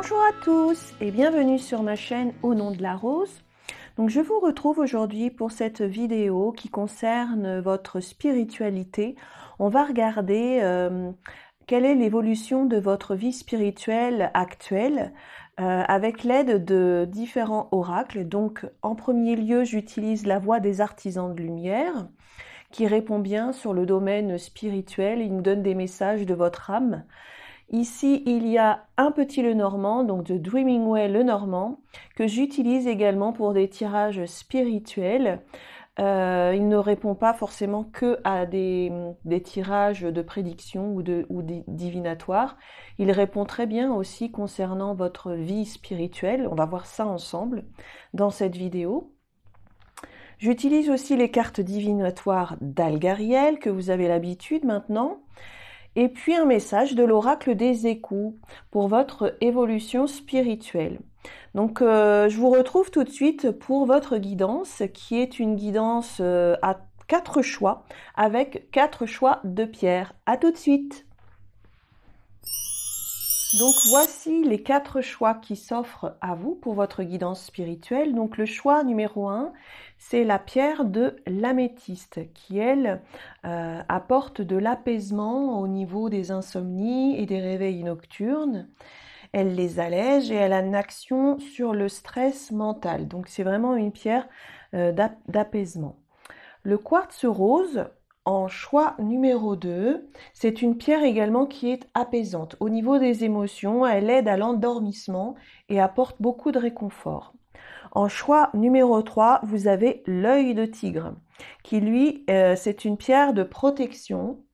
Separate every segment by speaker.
Speaker 1: Bonjour à tous et bienvenue sur ma chaîne Au nom de la rose. Donc je vous retrouve aujourd'hui pour cette vidéo qui concerne votre spiritualité. On va regarder euh, quelle est l'évolution de votre vie spirituelle actuelle euh, avec l'aide de différents oracles. Donc en premier lieu, j'utilise la voix des artisans de lumière qui répond bien sur le domaine spirituel. Il nous donne des messages de votre âme Ici, il y a un petit Le Normand, donc de Way Le Normand, que j'utilise également pour des tirages spirituels. Euh, il ne répond pas forcément que à des, tirages de prédiction ou, de, divinatoires. Il répond très bien aussi concernant votre vie spirituelle. On va voir ça ensemble dans cette vidéo. J'utilise aussi les cartes divinatoires d'Algariel que vous avez l'habitude maintenant et puis un message de l'oracle des échos pour votre évolution spirituelle. Donc euh, je vous retrouve tout de suite pour votre guidance qui est une guidance euh, à quatre choix avec quatre choix de pierre. A tout de suite. Donc voici les quatre choix qui s'offrent à vous pour votre guidance spirituelle. Donc le choix numéro un, c'est la pierre de l'améthyste qui, elle, euh, apporte de l'apaisement au niveau des insomnies et des réveils nocturnes. Elle les allège et elle a une action sur le stress mental. Donc c'est vraiment une pierre euh, d'apaisement. Le quartz rose, en choix numéro 2, c'est une pierre également qui est apaisante. Au niveau des émotions, elle aide à l'endormissement et apporte beaucoup de réconfort. En choix numéro 3, vous avez l'œil de tigre, qui lui, euh, c'est une pierre de protection.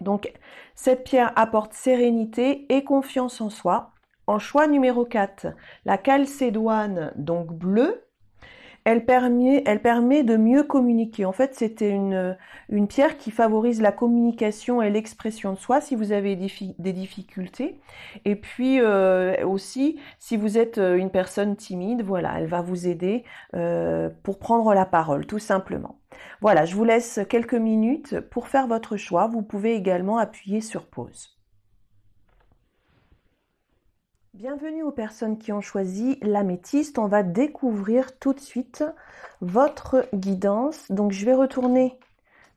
Speaker 1: Donc, cette pierre apporte sérénité et confiance en soi. En choix numéro 4, la calcédoine, donc bleue, elle permet, de mieux communiquer. En fait, c'était une, pierre qui favorise la communication et l'expression de soi si vous avez des, difficultés. Et puis euh, aussi, si vous êtes euh, une personne timide, voilà, elle va vous aider euh, pour prendre la parole, tout simplement. Voilà, je vous laisse quelques minutes pour faire votre choix. Vous pouvez également appuyer sur pause. Bienvenue aux personnes qui ont choisi l'améthyste. On va découvrir tout de suite votre guidance. Donc je vais retourner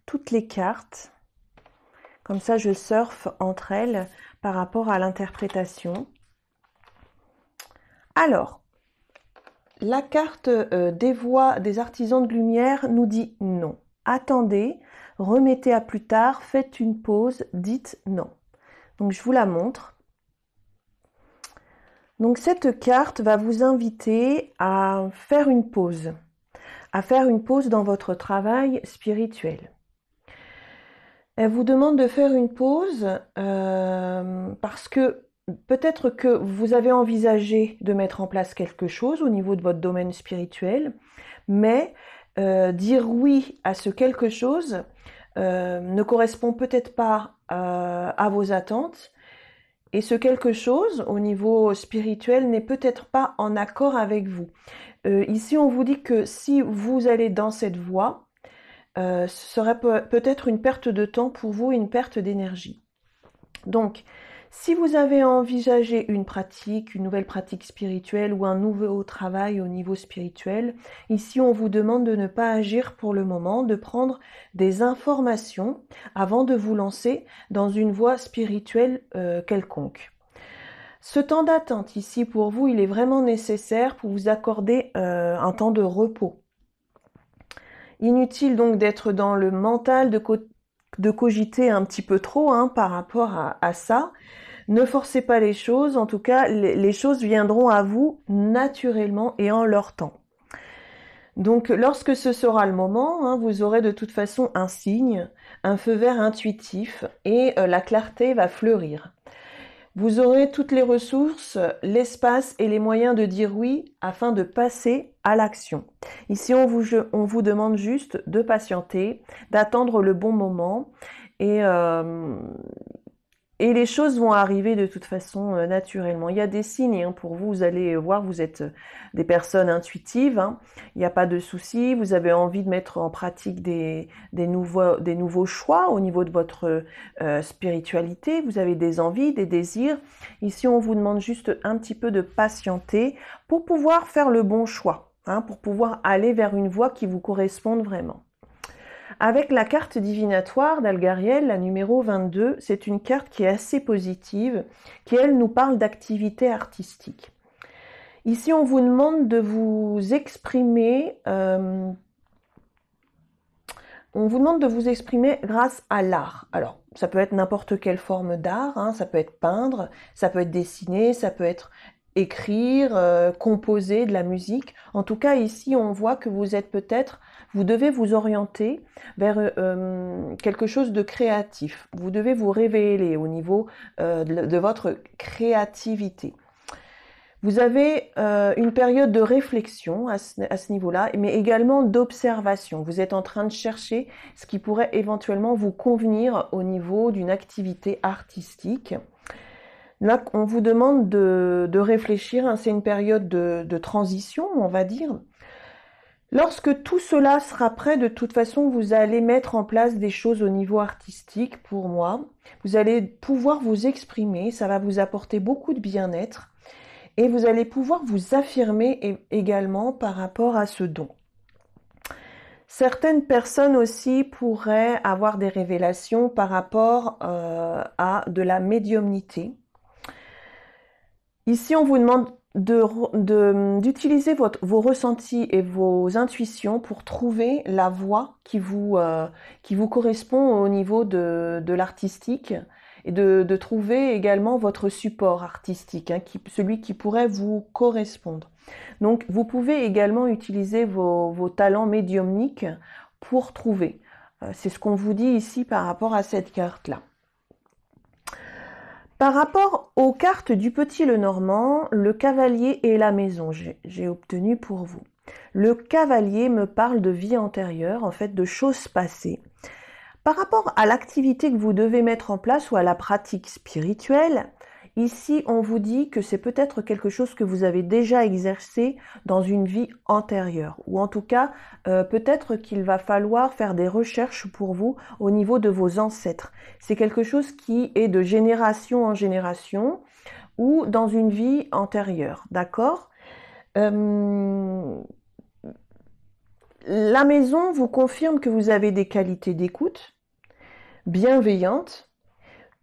Speaker 1: toutes les cartes. Comme ça, je surfe entre elles par rapport à l'interprétation. Alors, la carte euh, des voix des artisans de lumière nous dit non. Attendez, remettez à plus tard, faites une pause, dites non. Donc je vous la montre. Donc cette carte va vous inviter à faire une pause, à faire une pause dans votre travail spirituel. Elle vous demande de faire une pause euh, parce que peut-être que vous avez envisagé de mettre en place quelque chose au niveau de votre domaine spirituel, mais euh, dire oui à ce quelque chose euh, ne correspond peut-être pas à vos attentes et ce quelque chose au niveau spirituel n'est peut-être pas en accord avec vous. Euh, ici, on vous dit que si vous allez dans cette voie, euh, ce serait peut-être une perte de temps pour vous, une perte d'énergie. Donc, si vous avez envisagé une pratique, une nouvelle pratique spirituelle ou un nouveau travail au niveau spirituel, ici on vous demande de ne pas agir pour le moment, de prendre des informations avant de vous lancer dans une voie spirituelle euh, quelconque. Ce temps d'attente ici pour vous, il est vraiment nécessaire pour vous accorder euh, un temps de repos. Inutile donc d'être dans le mental, de, cogiter un petit peu trop hein, par rapport à ça. Ne forcez pas les choses, en tout cas, les choses viendront à vous naturellement et en leur temps. Donc lorsque ce sera le moment, hein, vous aurez de toute façon un signe, un feu vert intuitif et euh, la clarté va fleurir. Vous aurez toutes les ressources, l'espace et les moyens de dire oui afin de passer à l'action. Ici, on vous, on vous demande juste de patienter, d'attendre le bon moment et euh, et les choses vont arriver de toute façon euh, naturellement. Il y a des signes hein, pour vous, vous allez euh, voir, vous êtes euh, des personnes intuitives, hein. il n'y a pas de souci, vous avez envie de mettre en pratique des, nouveaux, choix au niveau de votre spiritualité, vous avez des envies, des désirs. Ici, on vous demande juste un petit peu de patienter pour pouvoir faire le bon choix, hein, pour pouvoir aller vers une voie qui vous corresponde vraiment. Avec la carte divinatoire d'Algariel, la numéro 22, c'est une carte qui est assez positive, qui elle nous parle d'activité artistique. Ici, on vous demande de vous exprimer, euh, on vous demande de vous exprimer grâce à l'art. Alors, ça peut être n'importe quelle forme d'art, hein, ça peut être peindre, ça peut être dessiner, ça peut être écrire, euh, composer de la musique. En tout cas, ici, on voit que vous êtes peut-être, vous devez vous orienter vers euh, euh, quelque chose de créatif. Vous devez vous révéler au niveau de, votre créativité. Vous avez une période de réflexion à ce, à ce niveau-là, mais également d'observation. Vous êtes en train de chercher ce qui pourrait éventuellement vous convenir au niveau d'une activité artistique. Là, on vous demande de, réfléchir, hein, c'est une période de, transition, on va dire. Lorsque tout cela sera prêt, de toute façon, vous allez mettre en place des choses au niveau artistique pour moi. Vous allez pouvoir vous exprimer, ça va vous apporter beaucoup de bien-être. Et vous allez pouvoir vous affirmer également par rapport à ce don. Certaines personnes aussi pourraient avoir des révélations par rapport euh, à de la médiumnité. Ici, on vous demande d'utiliser vos ressentis et vos intuitions pour trouver la voie qui vous, euh, qui vous correspond au niveau de, l'artistique et de, trouver également votre support artistique, hein, celui qui pourrait vous correspondre. Donc, vous pouvez également utiliser vos talents médiumniques pour trouver. Euh, c'est ce qu'on vous dit ici par rapport à cette carte-là. Par rapport aux cartes du Petit Lenormand, le cavalier et la maison, j'ai obtenu pour vous. Le cavalier me parle de vie antérieure, en fait de choses passées. Par rapport à l'activité que vous devez mettre en place ou à la pratique spirituelle, Ici, on vous dit que c'est peut-être quelque chose que vous avez déjà exercé dans une vie antérieure, ou en tout cas, euh, peut-être qu'il va falloir faire des recherches pour vous au niveau de vos ancêtres. C'est quelque chose qui est de génération en génération ou dans une vie antérieure, d'accord euh, La maison vous confirme que vous avez des qualités d'écoute bienveillantes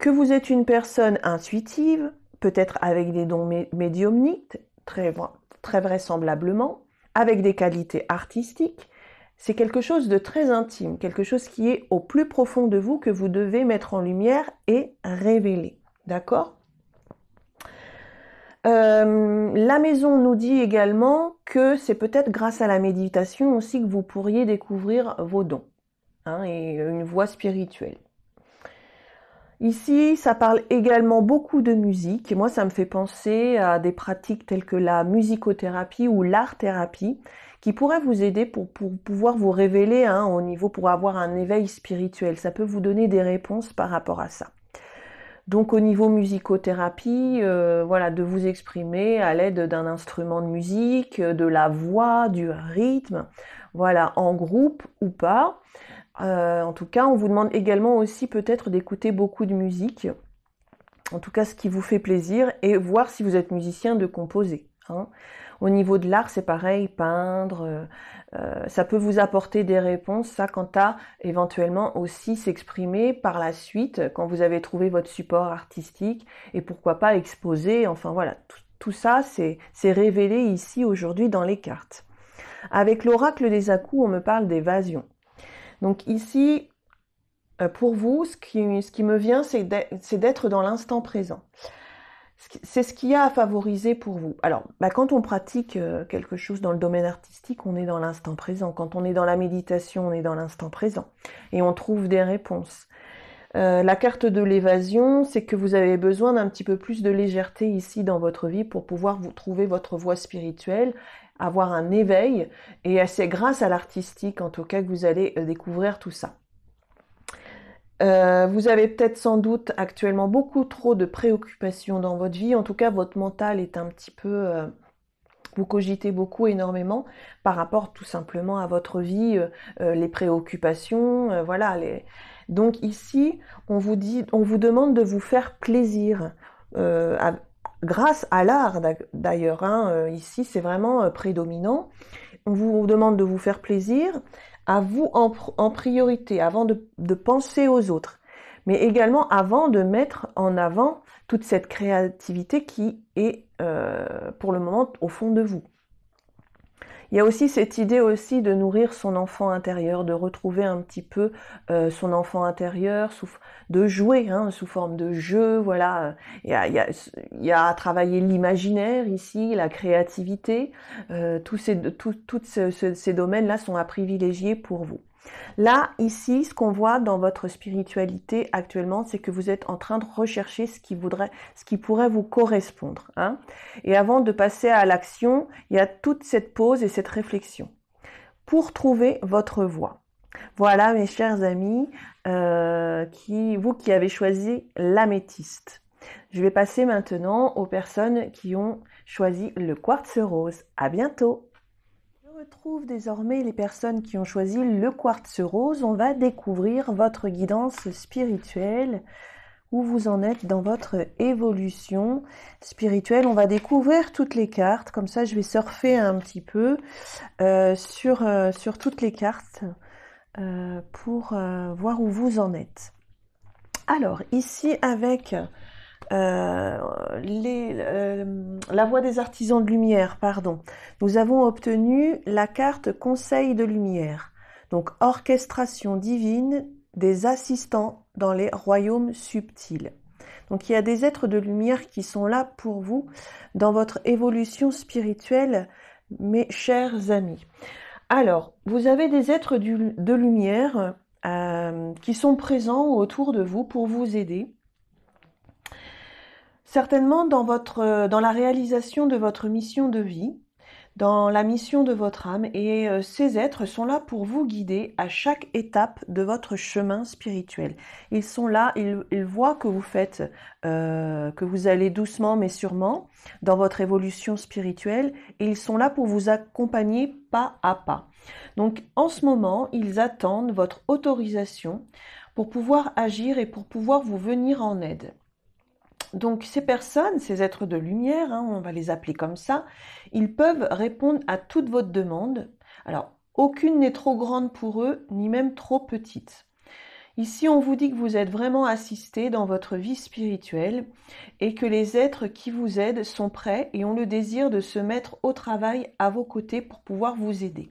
Speaker 1: que vous êtes une personne intuitive, peut-être avec des dons médiumniques, très, vraisemblablement, avec des qualités artistiques, c'est quelque chose de très intime, quelque chose qui est au plus profond de vous que vous devez mettre en lumière et révéler. D'accord euh, la maison nous dit également que c'est peut-être grâce à la méditation aussi que vous pourriez découvrir vos dons hein, et une voie spirituelle. Ici, ça parle également beaucoup de musique. et Moi, ça me fait penser à des pratiques telles que la musicothérapie ou l'art-thérapie qui pourraient vous aider pour, pouvoir vous révéler hein, au niveau, pour avoir un éveil spirituel. Ça peut vous donner des réponses par rapport à ça. Donc au niveau musicothérapie, euh, voilà, de vous exprimer à l'aide d'un instrument de musique, de la voix, du rythme, voilà, en groupe ou pas. Euh, en tout cas, on vous demande également aussi peut-être d'écouter beaucoup de musique, en tout cas ce qui vous fait plaisir, et voir si vous êtes musicien de composer. Hein. Au niveau de l'art, c'est pareil, peindre, euh, euh, ça peut vous apporter des réponses, ça quant à éventuellement aussi s'exprimer par la suite quand vous avez trouvé votre support artistique et pourquoi pas exposer, enfin voilà, tout, ça c'est révélé ici aujourd'hui dans les cartes. Avec l'oracle des à on me parle d'évasion. Donc ici, euh, pour vous, ce qui, me vient, c'est d'être dans l'instant présent. C'est ce qu'il y a à favoriser pour vous. Alors, bah, quand on pratique euh, quelque chose dans le domaine artistique, on est dans l'instant présent. Quand on est dans la méditation, on est dans l'instant présent. Et on trouve des réponses. Euh, la carte de l'évasion, c'est que vous avez besoin d'un petit peu plus de légèreté ici dans votre vie pour pouvoir vous trouver votre voie spirituelle avoir un éveil. Et c'est grâce à l'artistique, en tout cas, que vous allez euh, découvrir tout ça. Euh, vous avez peut-être sans doute actuellement beaucoup trop de préoccupations dans votre vie. En tout cas, votre mental est un petit peu... Euh, vous cogitez beaucoup énormément par rapport tout simplement à votre vie, les préoccupations, voilà. Les... Donc ici, on vous, dit, on vous demande de vous faire plaisir. À, grâce à l'art d'ailleurs. Hein, euh, ici, c'est vraiment euh, prédominant. On vous demande de vous faire plaisir à vous en, priorité, avant de, penser aux autres, mais également avant de mettre en avant toute cette créativité qui est euh, pour le moment au fond de vous. Il y a aussi cette idée aussi de nourrir son enfant intérieur, de retrouver un petit peu euh, son enfant intérieur, de jouer hein, sous forme de jeu. Voilà, il y a, à travailler l'imaginaire ici, la créativité. Euh, tous ces domaines-là sont à privilégier pour vous. Là, ici, ce qu'on voit dans votre spiritualité actuellement, c'est que vous êtes en train de rechercher ce qui, voudrait, ce qui pourrait vous correspondre. Hein. Et avant de passer à l'action, il y a toute cette pause et cette réflexion pour trouver votre voie. Voilà, mes chers amis, euh, qui, vous qui avez choisi l'améthyste. Je vais passer maintenant aux personnes qui ont choisi le quartz rose. À bientôt! Trouve désormais les personnes qui ont choisi le quartz rose. On va découvrir votre guidance spirituelle, où vous en êtes dans votre évolution spirituelle. On va découvrir toutes les cartes, comme ça je vais surfer un petit peu euh, sur, euh, sur toutes les cartes euh, pour voir où vous en êtes. Alors ici avec euh, euh, la voix des artisans de lumière, pardon, nous avons obtenu la carte Conseil de lumière, donc orchestration divine des assistants dans les royaumes subtils. Donc il y a des êtres de lumière qui sont là pour vous dans votre évolution spirituelle, mes chers amis. Alors, vous avez des êtres de lumière euh, qui sont présents autour de vous pour vous aider Certainement dans, votre, euh, dans la réalisation de votre mission de vie, dans la mission de votre âme, et euh, ces êtres sont là pour vous guider à chaque étape de votre chemin spirituel. Ils sont là, ils, voient que vous faites, euh, que vous allez doucement mais sûrement dans votre évolution spirituelle, et ils sont là pour vous accompagner pas à pas. Donc en ce moment, ils attendent votre autorisation pour pouvoir agir et pour pouvoir vous venir en aide. Donc ces personnes, ces êtres de lumière, hein, on va les appeler comme ça, ils peuvent répondre à toute votre demande. Alors, aucune n'est trop grande pour eux, ni même trop petite. Ici, on vous dit que vous êtes vraiment assisté dans votre vie spirituelle et que les êtres qui vous aident sont prêts et ont le désir de se mettre au travail à vos côtés pour pouvoir vous aider.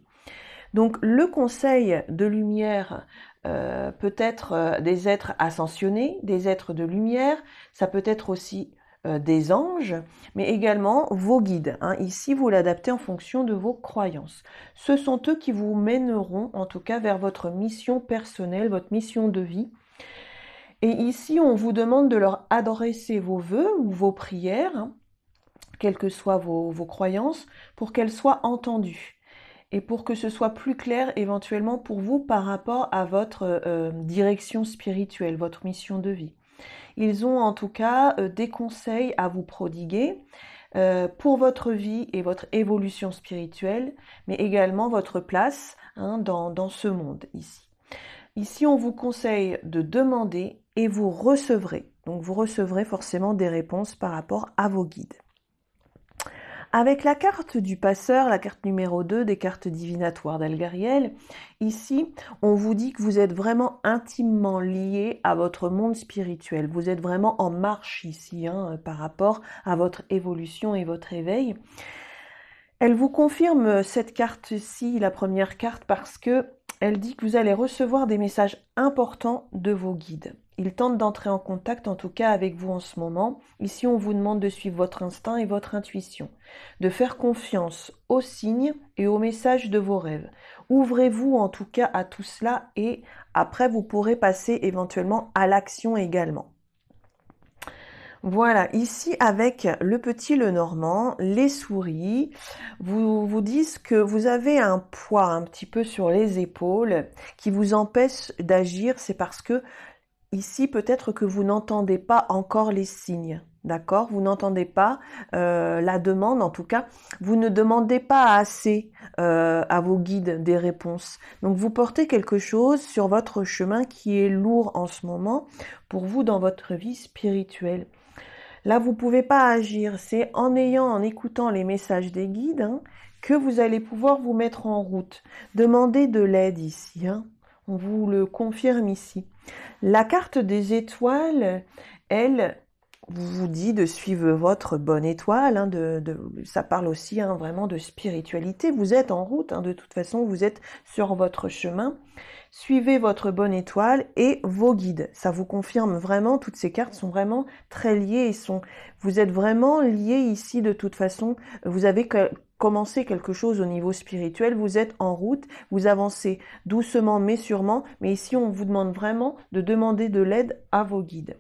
Speaker 1: Donc le conseil de lumière euh, peut-être euh, des êtres ascensionnés, des êtres de lumière, ça peut être aussi euh, des anges, mais également vos guides. Hein. Ici, vous l'adaptez en fonction de vos croyances. Ce sont eux qui vous mèneront en tout cas vers votre mission personnelle, votre mission de vie. Et ici, on vous demande de leur adresser vos voeux ou vos prières, hein, quelles que soient vos croyances, pour qu'elles soient entendues et pour que ce soit plus clair éventuellement pour vous par rapport à votre euh, direction spirituelle, votre mission de vie. Ils ont en tout cas euh, des conseils à vous prodiguer euh, pour votre vie et votre évolution spirituelle, mais également votre place hein, dans, dans ce monde ici. Ici, on vous conseille de demander et vous recevrez. Donc vous recevrez forcément des réponses par rapport à vos guides. Avec la carte du passeur, la carte numéro 2 des cartes divinatoires d'Algariel, ici, on vous dit que vous êtes vraiment intimement lié à votre monde spirituel. Vous êtes vraiment en marche ici hein, par rapport à votre évolution et votre éveil. Elle vous confirme cette carte-ci, la première carte, parce que elle dit que vous allez recevoir des messages importants de vos guides. Il tente d'entrer en contact, en tout cas avec vous en ce moment. Ici, on vous demande de suivre votre instinct et votre intuition, de faire confiance aux signes et aux messages de vos rêves. Ouvrez-vous en tout cas à tout cela et après, vous pourrez passer éventuellement à l'action également. Voilà, ici avec le petit normand, les souris vous, vous disent que vous avez un poids un petit peu sur les épaules qui vous empêche d'agir. C'est parce que Ici, peut-être que vous n'entendez pas encore les signes. D'accord Vous n'entendez pas euh, la demande, en tout cas, vous ne demandez pas assez euh, à vos guides des réponses. Donc vous portez quelque chose sur votre chemin qui est lourd en ce moment pour vous dans votre vie spirituelle. Là, vous ne pouvez pas agir. C'est en ayant, en écoutant les messages des guides, hein, que vous allez pouvoir vous mettre en route. Demandez de l'aide ici. Hein. On vous le confirme ici. La carte des étoiles, elle, vous dit de suivre votre bonne étoile. Hein, de, ça parle aussi hein, vraiment de spiritualité. Vous êtes en route, hein, de toute façon, vous êtes sur votre chemin. Suivez votre bonne étoile et vos guides. Ça vous confirme vraiment, toutes ces cartes sont vraiment très liées. sont, vous êtes vraiment liés ici de toute façon. Vous avez commencer quelque chose au niveau spirituel, vous êtes en route, vous avancez doucement mais sûrement, mais ici on vous demande vraiment de demander de l'aide à vos guides.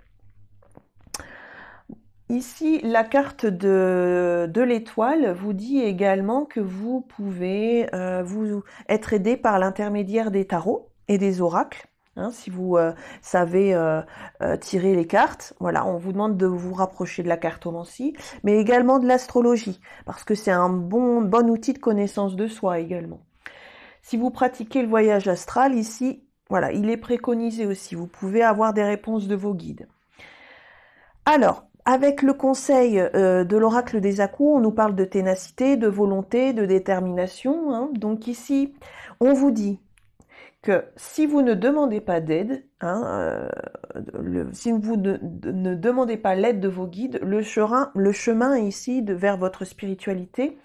Speaker 1: Ici, la carte de, l'étoile vous dit également que vous pouvez euh, vous être aidé par l'intermédiaire des tarots et des oracles. Hein, si vous euh, savez euh, euh, tirer les cartes, voilà, on vous demande de vous rapprocher de la cartomancie, mais également de l'astrologie, parce que c'est un bon, bon outil de connaissance de soi également. Si vous pratiquez le voyage astral, ici, voilà, il est préconisé aussi. Vous pouvez avoir des réponses de vos guides. Alors, avec le conseil de l'oracle des Akou, on nous parle de ténacité, de volonté, de détermination. Hein. Donc ici, on vous dit que si vous ne demandez pas d'aide, hein, euh, si vous ne, demandez pas l'aide de vos guides, le chemin, ici de, vers votre spiritualité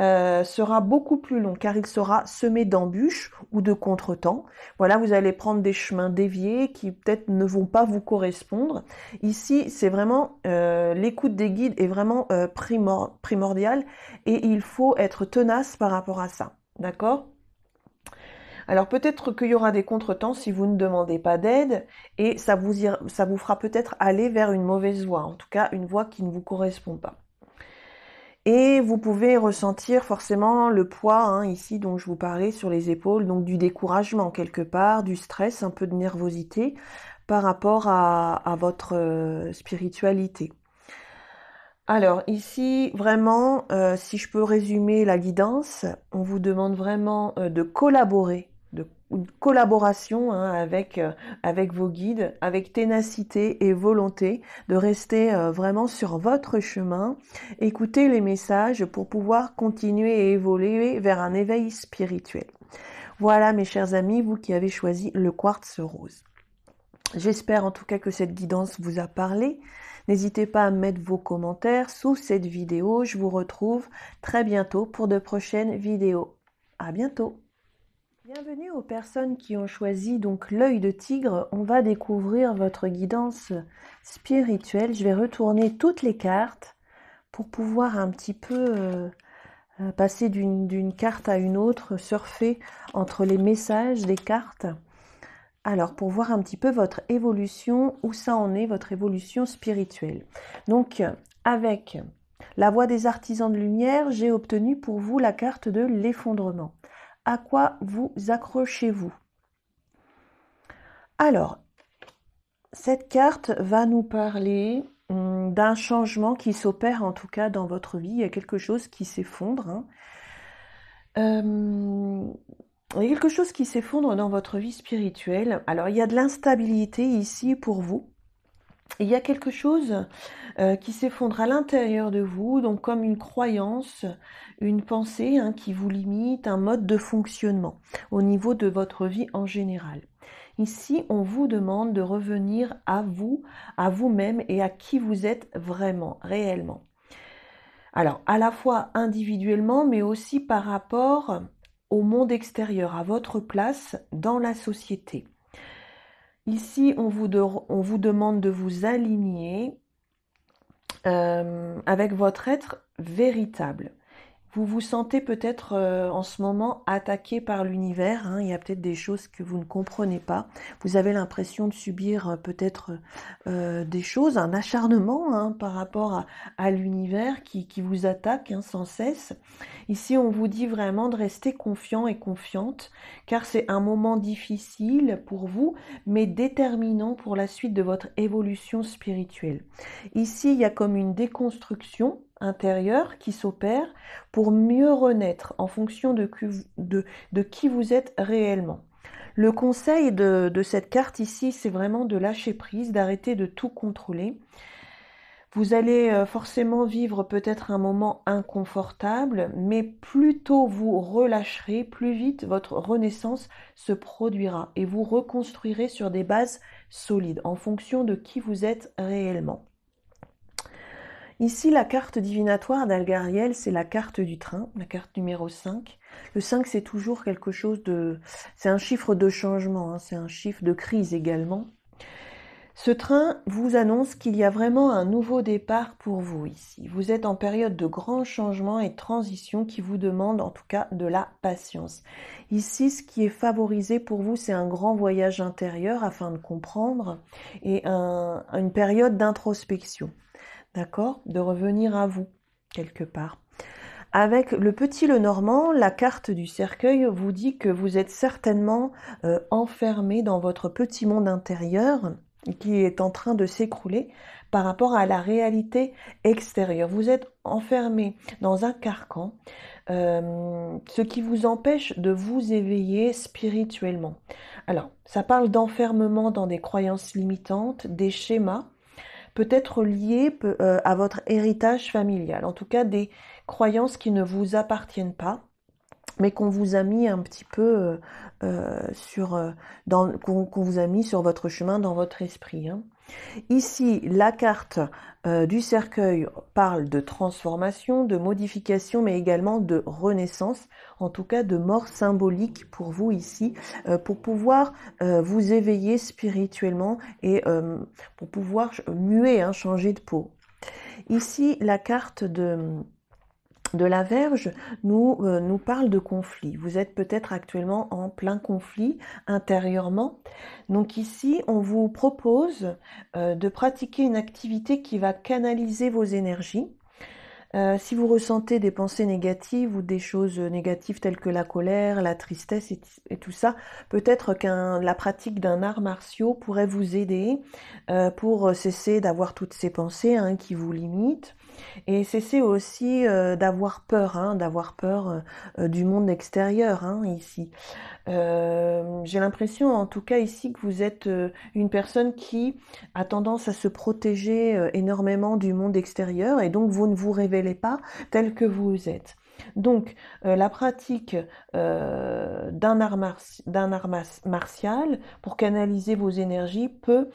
Speaker 1: euh, sera beaucoup plus long car il sera semé d'embûches ou de contretemps. Voilà, vous allez prendre des chemins déviés qui peut-être ne vont pas vous correspondre. Ici, c'est vraiment euh, l'écoute des guides est vraiment primordiale et il faut être tenace par rapport à ça. D'accord alors peut-être qu'il y aura des contretemps si vous ne demandez pas d'aide et ça vous, ça vous fera peut-être aller vers une mauvaise voie, en tout cas une voie qui ne vous correspond pas. Et vous pouvez ressentir forcément le poids hein, ici dont je vous parlais sur les épaules, donc du découragement quelque part, du stress, un peu de nervosité par rapport à, votre euh, spiritualité. Alors ici, vraiment, euh, si je peux résumer la guidance, on vous demande vraiment euh, de collaborer collaboration hein, avec, euh, avec vos guides, avec ténacité et volonté de rester euh, vraiment sur votre chemin, écouter les messages pour pouvoir continuer et évoluer vers un éveil spirituel. Voilà mes chers amis, vous qui avez choisi le quartz rose. J'espère en tout cas que cette guidance vous a parlé. N'hésitez pas à mettre vos commentaires sous cette vidéo. Je vous retrouve très bientôt pour de prochaines vidéos. À bientôt! Bienvenue aux personnes qui ont choisi donc l'œil de tigre. On va découvrir votre guidance spirituelle. Je vais retourner toutes les cartes pour pouvoir un petit peu euh, euh, passer d'une carte à une autre, surfer entre les messages des cartes. Alors pour voir un petit peu votre évolution, où ça en est, votre évolution spirituelle. Donc avec la voix des artisans de lumière, j'ai obtenu pour vous la carte de l'effondrement à quoi vous accrochez-vous Alors, cette carte va nous parler hum, d'un changement qui s'opère en tout cas dans votre vie. Il y a quelque chose qui s'effondre. Hein. Hum, il y a quelque chose qui s'effondre dans votre vie spirituelle. Alors il y a de l'instabilité ici pour vous il y a quelque chose euh, qui s'effondre à l'intérieur de vous, donc comme une croyance, une pensée hein, qui vous limite, un mode de fonctionnement au niveau de votre vie en général. Ici, on vous demande de revenir à vous, à vous-même et à qui vous êtes vraiment, réellement. Alors, à la fois individuellement, mais aussi par rapport au monde extérieur, à votre place dans la société. Ici, on vous, demande de vous aligner euh, avec votre être véritable. Vous vous sentez peut-être euh, en ce moment attaqué par l'univers, hein. il y a peut-être des choses que vous ne comprenez pas, vous avez l'impression de subir euh, peut-être euh, des choses, un acharnement hein, par rapport à, l'univers qui, vous attaque hein, sans cesse. Ici, on vous dit vraiment de rester confiant et confiante, car c'est un moment difficile pour vous, mais déterminant pour la suite de votre évolution spirituelle. Ici, il y a comme une déconstruction intérieur qui s'opère pour mieux renaître en fonction de, qui vous êtes réellement. Le conseil de, de cette carte ici, c'est vraiment de lâcher prise, d'arrêter de tout contrôler. Vous allez euh, forcément vivre peut-être un moment inconfortable, mais plus tôt vous relâcherez, plus vite votre renaissance se produira et vous reconstruirez sur des bases solides en fonction de qui vous êtes réellement. Ici, la carte divinatoire d'Algariel, c'est la carte du train, la carte numéro 5. Le 5, c'est toujours quelque chose de... C'est un chiffre de changement, hein, c'est un chiffre de crise également. Ce train vous annonce qu'il y a vraiment un nouveau départ pour vous ici. Vous êtes en période de grands changements et transition qui vous demandent en tout cas de la patience. Ici, ce qui est favorisé pour vous, c'est un grand voyage intérieur afin de comprendre et une période d'introspection d'accord De revenir à vous, quelque part. Avec le petit Lenormand, la carte du cercueil vous dit que vous êtes certainement euh, enfermé dans votre petit monde intérieur qui est en train de s'écrouler par rapport à la réalité extérieure. Vous êtes enfermé dans un carcan, euh, ce qui vous empêche de vous éveiller spirituellement. Alors, ça parle d'enfermement dans des croyances limitantes, des schémas peut être euh, lié à votre héritage familial, en tout cas des croyances qui ne vous appartiennent pas mais qu'on vous a mis un petit peu euh, euh, sur, qu'on, vous a mis sur votre chemin, dans votre esprit. Hein. Ici, la carte euh, du cercueil parle de transformation, de modification, mais également de renaissance, en tout cas de mort symbolique pour vous ici, euh, pour pouvoir euh, vous éveiller spirituellement et pour pouvoir muer, hein, changer de peau. Ici, la carte de de la Verge nous, euh, nous parle de conflit. Vous êtes peut-être actuellement en plein conflit intérieurement. Donc ici, on vous propose euh, de pratiquer une activité qui va canaliser vos énergies. Euh, si vous ressentez des pensées négatives ou des choses négatives telles que la colère, la tristesse et, tout ça, peut-être que la pratique d'un art martiaux pourrait vous aider pour cesser d'avoir toutes ces pensées hein, qui vous limitent. Et cessez aussi euh, d'avoir peur, hein, d'avoir peur euh, euh, du monde extérieur hein, ici. J'ai l'impression, en tout cas ici, que vous êtes une personne qui a tendance à se protéger énormément du monde extérieur et donc vous ne vous révélez pas tel que vous êtes. Donc, la pratique d'un art, art, martial pour canaliser vos énergies peut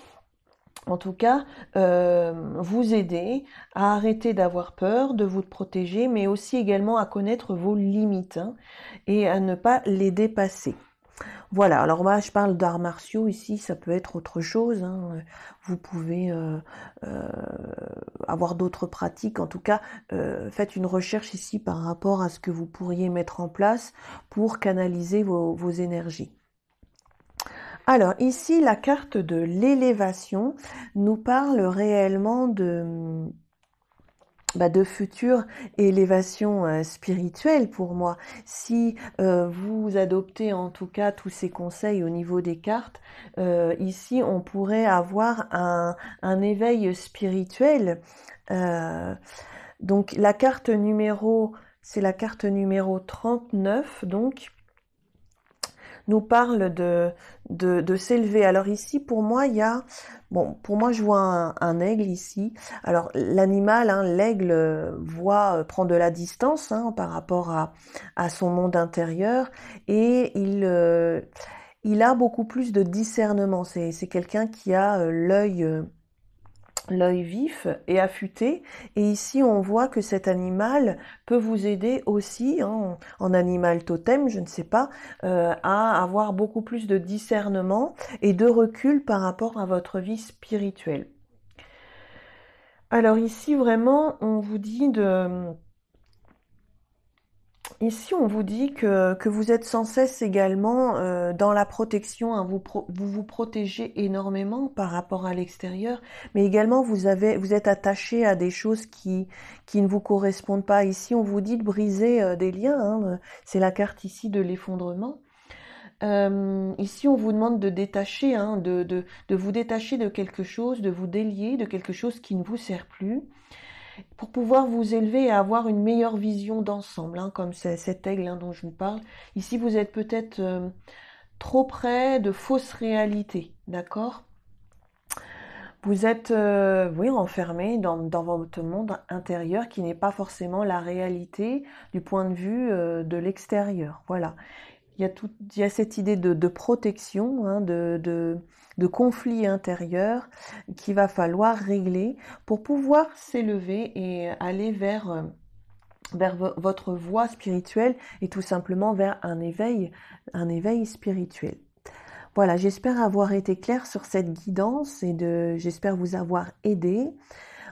Speaker 1: en tout cas, euh, vous aider à arrêter d'avoir peur, de vous protéger, mais aussi également à connaître vos limites hein, et à ne pas les dépasser. Voilà, alors moi je parle d'arts martiaux ici, ça peut être autre chose. Hein. Vous pouvez euh, euh, avoir d'autres pratiques. En tout cas, faites une recherche ici par rapport à ce que vous pourriez mettre en place pour canaliser vos énergies. Alors ici, la carte de l'élévation nous parle réellement de, hum, bah, de future élévation euh, spirituelle pour moi. Si euh, vous adoptez en tout cas tous ces conseils au niveau des cartes, euh, ici on pourrait avoir un, un éveil spirituel. donc la carte numéro, c'est la carte numéro 39, donc nous parle de, de, s'élever. Alors ici, pour moi, il y a, bon, pour moi, je vois un, aigle ici. Alors l'animal, hein, l'aigle euh, voit, euh, prend de la distance hein, par rapport à, à son monde intérieur et il, euh, il a beaucoup plus de discernement. C'est quelqu'un qui a l'œil l'œil vif et affûté. Et ici, on voit que cet animal peut vous aider aussi, hein, en animal totem, je ne sais pas, euh, à avoir beaucoup plus de discernement et de recul par rapport à votre vie spirituelle. Alors ici, vraiment, on vous dit de Ici, on vous dit que, vous êtes sans cesse également euh, dans la protection, hein. vous, vous, protégez énormément par rapport à l'extérieur, mais également vous, êtes attaché à des choses qui, ne vous correspondent pas. Ici, on vous dit de briser euh, des liens, hein. c'est la carte ici de l'effondrement. Euh, ici, on vous demande de détacher, hein, de, vous détacher de quelque chose, de vous délier de quelque chose qui ne vous sert plus pour pouvoir vous élever et avoir une meilleure vision d'ensemble, hein, comme cet aigle hein, dont je vous parle. Ici, vous êtes peut-être euh, trop près de fausses réalités, d'accord Vous êtes, euh, oui, enfermé dans, dans, votre monde intérieur qui n'est pas forcément la réalité du point de vue euh, de l'extérieur, voilà. Il y, a tout, il y a cette idée de, de protection, hein, de, de de conflits intérieurs qu'il va falloir régler pour pouvoir s'élever et aller vers euh, vers votre voie spirituelle et tout simplement vers un éveil, un éveil spirituel. Voilà, j'espère avoir été clair sur cette guidance et de, j'espère vous avoir aidé.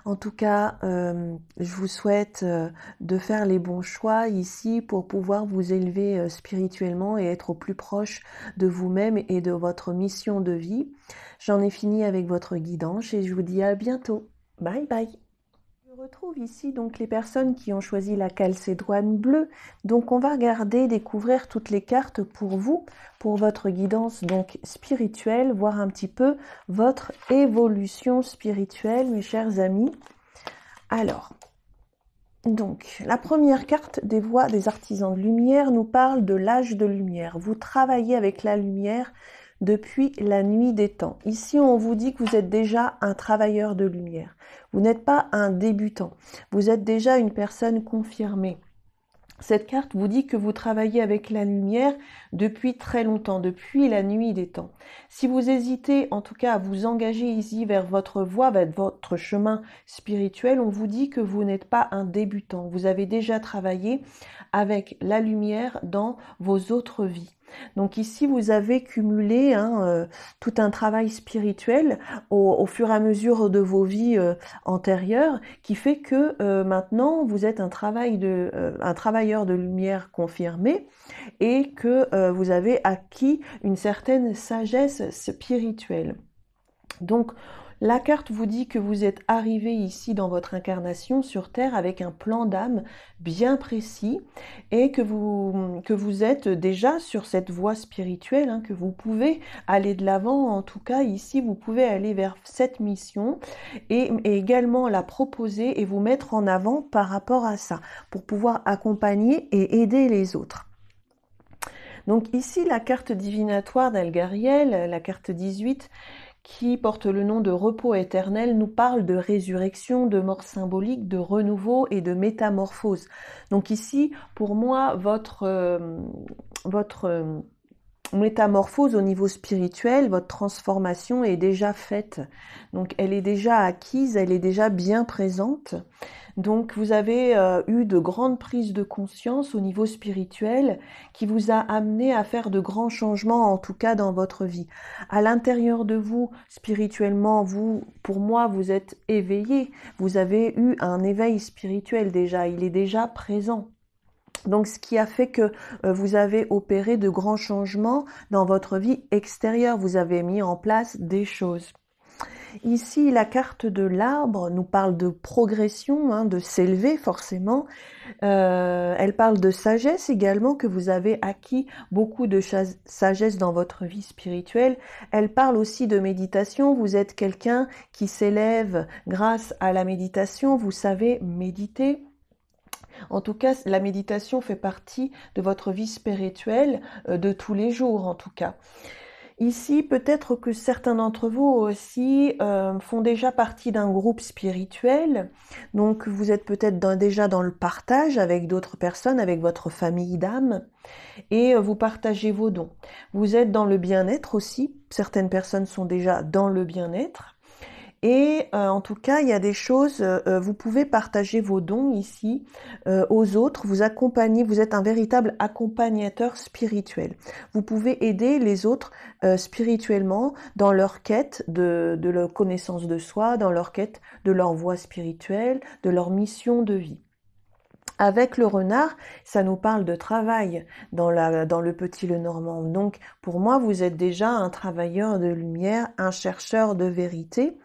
Speaker 1: En tout cas, euh, je vous souhaite euh, de faire les bons choix ici pour pouvoir vous élever euh, spirituellement et être au plus proche de vous-même et de votre mission de vie. J'en ai fini avec votre guidance et je vous dis à bientôt. Bye bye retrouve ici donc les personnes qui ont choisi la calcédoine bleue. Donc on va regarder, découvrir toutes les cartes pour vous, pour votre guidance donc spirituelle, voir un petit peu votre évolution spirituelle, mes chers amis. Alors, donc, la première carte des voix des artisans de lumière nous parle de l'âge de lumière. Vous travaillez avec la lumière, depuis la nuit des temps. Ici, on vous dit que vous êtes déjà un travailleur de lumière. Vous n'êtes pas un débutant. Vous êtes déjà une personne confirmée. Cette carte vous dit que vous travaillez avec la lumière depuis très longtemps, depuis la nuit des temps. Si vous hésitez en tout cas à vous engager ici vers votre voie, vers votre chemin spirituel, on vous dit que vous n'êtes pas un débutant. Vous avez déjà travaillé avec la lumière dans vos autres vies. Donc ici, vous avez cumulé hein, euh, tout un travail spirituel au, fur et à mesure de vos vies euh, antérieures, qui fait que euh, maintenant vous êtes un, travail de, un travailleur de lumière confirmé et que vous avez acquis une certaine sagesse spirituelle. Donc la carte vous dit que vous êtes arrivé ici dans votre incarnation sur Terre avec un plan d'âme bien précis et que vous, que vous êtes déjà sur cette voie spirituelle, hein, que vous pouvez aller de l'avant. En tout cas, ici, vous pouvez aller vers cette mission et, et également la proposer et vous mettre en avant par rapport à ça pour pouvoir accompagner et aider les autres. Donc ici, la carte divinatoire d'Algariel, la carte 18, qui porte le nom de repos éternel, nous parle de résurrection, de mort symbolique, de renouveau et de métamorphose. Donc ici, pour moi, votre... Euh, votre euh, métamorphose au niveau spirituel, votre transformation est déjà faite. Donc elle est déjà acquise, elle est déjà bien présente. Donc vous avez euh, eu de grandes prises de conscience au niveau spirituel qui vous a amené à faire de grands changements, en tout cas dans votre vie. À l'intérieur de vous, spirituellement, vous, pour moi, vous êtes éveillé. Vous avez eu un éveil spirituel déjà. Il est déjà présent. Donc, ce qui a fait que euh, vous avez opéré de grands changements dans votre vie extérieure. Vous avez mis en place des choses. Ici, la carte de l'arbre nous parle de progression, hein, de s'élever forcément. Euh, elle parle de sagesse également, que vous avez acquis beaucoup de sagesse dans votre vie spirituelle. Elle parle aussi de méditation. Vous êtes quelqu'un qui s'élève grâce à la méditation. Vous savez méditer. En tout cas, la méditation fait partie de votre vie spirituelle euh, de tous les jours, en tout cas. Ici, peut-être que certains d'entre vous aussi euh, font déjà partie d'un groupe spirituel, donc vous êtes peut-être déjà dans le partage avec d'autres personnes, avec votre famille d'âme, et euh, vous partagez vos dons. Vous êtes dans le bien-être aussi, certaines personnes sont déjà dans le bien-être. Et euh, en tout cas, il y a des choses, euh, euh, vous pouvez partager vos dons ici aux autres, vous accompagnez, vous êtes un véritable accompagnateur spirituel. Vous pouvez aider les autres spirituellement dans leur quête de, de leur connaissance de soi, dans leur quête de leur voie spirituelle, de leur mission de vie. Avec le renard, ça nous parle de travail dans, dans le petit le normand. Donc pour moi, vous êtes déjà un travailleur de lumière, un chercheur de vérité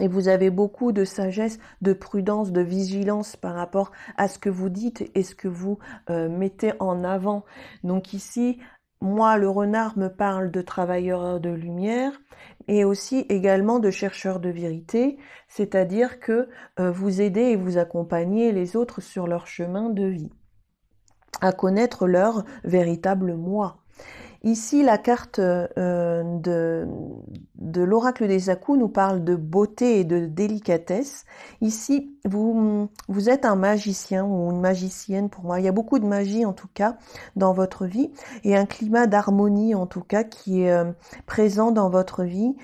Speaker 1: et vous avez beaucoup de sagesse, de prudence, de vigilance par rapport à ce que vous dites et ce que vous euh, mettez en avant. Donc ici, moi, le renard me parle de travailleur de lumière et aussi également de chercheurs de vérité, c'est-à-dire que euh, vous aidez et vous accompagnez les autres sur leur chemin de vie, à connaître leur véritable moi. Ici, la carte euh, de, l'oracle des Akou nous parle de beauté et de délicatesse. Ici, vous, êtes un magicien ou une magicienne pour moi. Il y a beaucoup de magie en tout cas dans votre vie et un climat d'harmonie en tout cas qui est euh, présent dans votre vie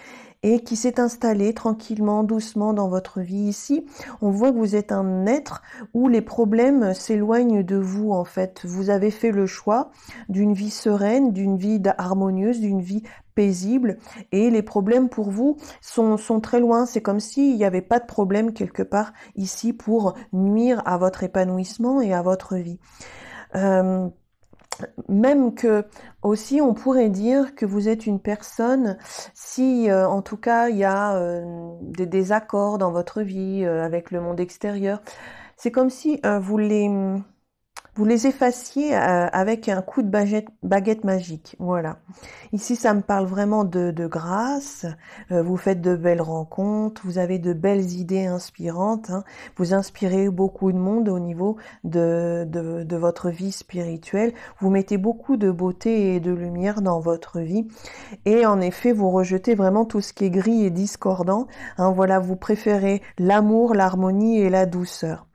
Speaker 1: et qui s'est installé tranquillement, doucement dans votre vie ici, on voit que vous êtes un être où les problèmes s'éloignent de vous en fait. Vous avez fait le choix d'une vie sereine, d'une vie harmonieuse, d'une vie paisible et les problèmes pour vous sont, très loin. C'est comme s'il n'y avait pas de problème quelque part ici pour nuire à votre épanouissement et à votre vie. Euh, même que aussi on pourrait dire que vous êtes une personne si euh, en tout cas il y a euh, des désaccords dans votre vie euh, avec le monde extérieur c'est comme si vous les vous les effaciez euh, avec un coup de baguette, magique. Voilà. Ici, ça me parle vraiment de, grâce. Euh, vous faites de belles rencontres, vous avez de belles idées inspirantes. Hein. Vous inspirez beaucoup de monde au niveau de, votre vie spirituelle. Vous mettez beaucoup de beauté et de lumière dans votre vie. Et en effet, vous rejetez vraiment tout ce qui est gris et discordant. Hein. Voilà, vous préférez l'amour, l'harmonie et la douceur.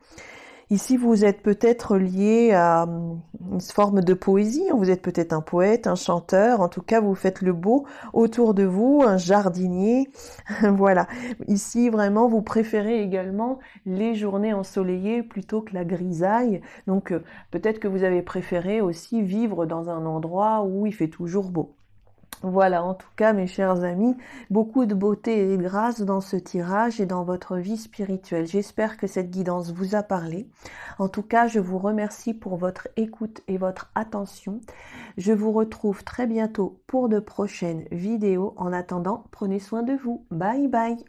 Speaker 1: Ici, vous êtes peut-être lié à hum, une forme de poésie, hein. vous êtes peut-être un poète, un chanteur, en tout cas, vous faites le beau autour de vous, un jardinier. voilà. Ici, vraiment, vous préférez également les journées ensoleillées plutôt que la grisaille. Donc, euh, peut-être que vous avez préféré aussi vivre dans un endroit où il fait toujours beau. Voilà, en tout cas, mes chers amis, beaucoup de beauté et de grâce dans ce tirage et dans votre vie spirituelle. J'espère que cette guidance vous a parlé. En tout cas, je vous remercie pour votre écoute et votre attention. Je vous retrouve très bientôt pour de prochaines vidéos. En attendant, prenez soin de vous. Bye bye.